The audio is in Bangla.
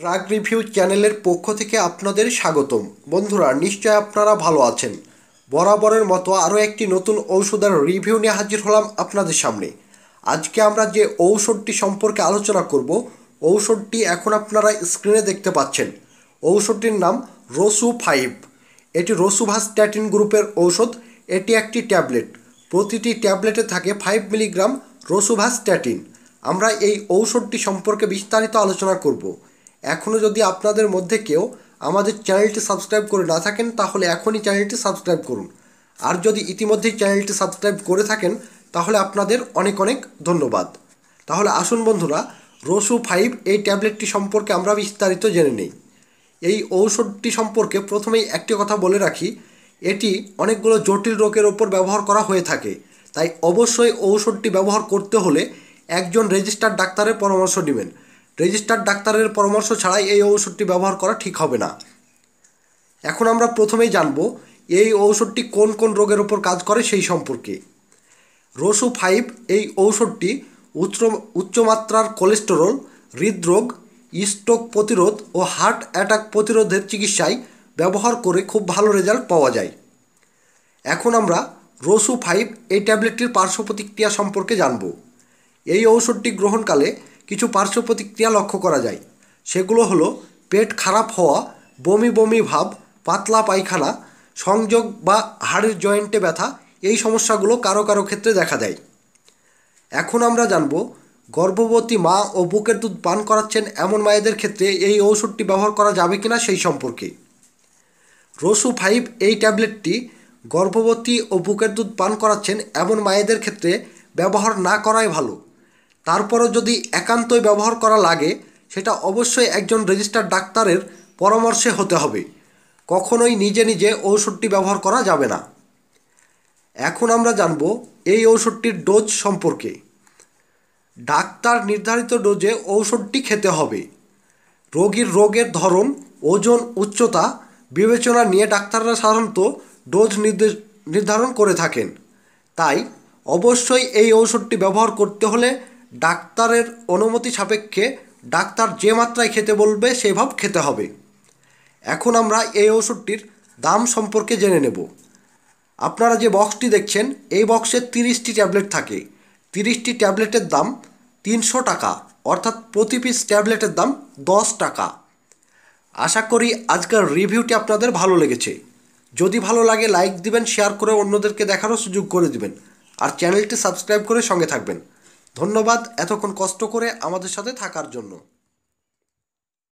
ড্রাগ রিভিউ চ্যানেলের পক্ষ থেকে আপনাদের স্বাগতম বন্ধুরা নিশ্চয় আপনারা ভালো আছেন বরাবরের মতো আরও একটি নতুন ঔষধের রিভিউ নিয়ে হাজির হলাম আপনাদের সামনে আজকে আমরা যে ঔষধটি সম্পর্কে আলোচনা করব ঔষধটি এখন আপনারা স্ক্রিনে দেখতে পাচ্ছেন ঔষধটির নাম রসু ফাইভ এটি রসুভাস্ট্যাটিন গ্রুপের ঔষধ এটি একটি ট্যাবলেট প্রতিটি ট্যাবলেটে থাকে ফাইভ মিলিগ্রাম রসুভাস্ট্যাটিন আমরা এই ঔষধটি সম্পর্কে বিস্তারিত আলোচনা করব এখনও যদি আপনাদের মধ্যে কেউ আমাদের চ্যানেলটি সাবস্ক্রাইব করে না থাকেন তাহলে এখনই চ্যানেলটি সাবস্ক্রাইব করুন আর যদি ইতিমধ্যেই চ্যানেলটি সাবস্ক্রাইব করে থাকেন তাহলে আপনাদের অনেক অনেক ধন্যবাদ তাহলে আসুন বন্ধুরা রসু ফাইভ এই ট্যাবলেটটি সম্পর্কে আমরা বিস্তারিত জেনে নিই এই ঔষধটি সম্পর্কে প্রথমেই একটি কথা বলে রাখি এটি অনেকগুলো জটিল রোগের ওপর ব্যবহার করা হয়ে থাকে তাই অবশ্যই ঔষধটি ব্যবহার করতে হলে একজন রেজিস্টার্ড ডাক্তারের পরামর্শ নেবেন রেজিস্টার্ড ডাক্তারের পরামর্শ ছাড়াই এই ঔষধটি ব্যবহার করা ঠিক হবে না এখন আমরা প্রথমেই জানব এই ঔষধটি কোন কোন রোগের ওপর কাজ করে সেই সম্পর্কে রসু ফাইভ এই ঔষধটি উচ্চ উচ্চমাত্রার কোলেস্টেরল হৃদরোগ স্ট্রোক প্রতিরোধ ও হার্ট অ্যাটাক প্রতিরোধের চিকিৎসায় ব্যবহার করে খুব ভালো রেজাল্ট পাওয়া যায় এখন আমরা রসু ফাইভ এই ট্যাবলেটটির পার্শ্ব প্রতিক্রিয়া সম্পর্কে জানব এই ঔষধটি গ্রহণকালে কিছু পার্শ্ব প্রতিক্রিয়া লক্ষ্য করা যায় সেগুলো হলো পেট খারাপ হওয়া বমি বমি ভাব পাতলা পায়খানা সংযোগ বা হাড়ের জয়েন্টে ব্যথা এই সমস্যাগুলো কারো কারো ক্ষেত্রে দেখা দেয় এখন আমরা জানব গর্ভবতী মা ও বুকের দুধ পান করাচ্ছেন এমন মায়েদের ক্ষেত্রে এই ঔষধটি ব্যবহার করা যাবে কিনা সেই সম্পর্কে রসু ফাইভ এই ট্যাবলেটটি গর্ভবতী ও বুকের দুধ পান করাচ্ছেন এমন মায়েদের ক্ষেত্রে ব্যবহার না করাই ভালো তারপরও যদি একান্তই ব্যবহার করা লাগে সেটা অবশ্যই একজন রেজিস্টার ডাক্তারের পরামর্শে হতে হবে কখনোই নিজে নিজে ঔষধটি ব্যবহার করা যাবে না এখন আমরা জানব এই ঔষধটির ডোজ সম্পর্কে ডাক্তার নির্ধারিত ডোজে ঔষধটি খেতে হবে রোগীর রোগের ধরন ওজন উচ্চতা বিবেচনা নিয়ে ডাক্তাররা সাধারণত ডোজ নির্ধারণ করে থাকেন তাই অবশ্যই এই ঔষধটি ব্যবহার করতে হলে ডাক্তারের অনুমতি সাপেক্ষে ডাক্তার যে মাত্রায় খেতে বলবে সেভাব খেতে হবে এখন আমরা এই ওষুধটির দাম সম্পর্কে জেনে নেব আপনারা যে বক্সটি দেখছেন এই বক্সে তিরিশটি ট্যাবলেট থাকে তিরিশটি ট্যাবলেটের দাম তিনশো টাকা অর্থাৎ প্রতি পিস ট্যাবলেটের দাম দশ টাকা আশা করি আজকের রিভিউটি আপনাদের ভালো লেগেছে যদি ভালো লাগে লাইক দিবেন শেয়ার করে অন্যদেরকে দেখারও সুযোগ করে দিবেন আর চ্যানেলটি সাবস্ক্রাইব করে সঙ্গে থাকবেন ধন্যবাদ এতক্ষণ কষ্ট করে আমাদের সাথে থাকার জন্য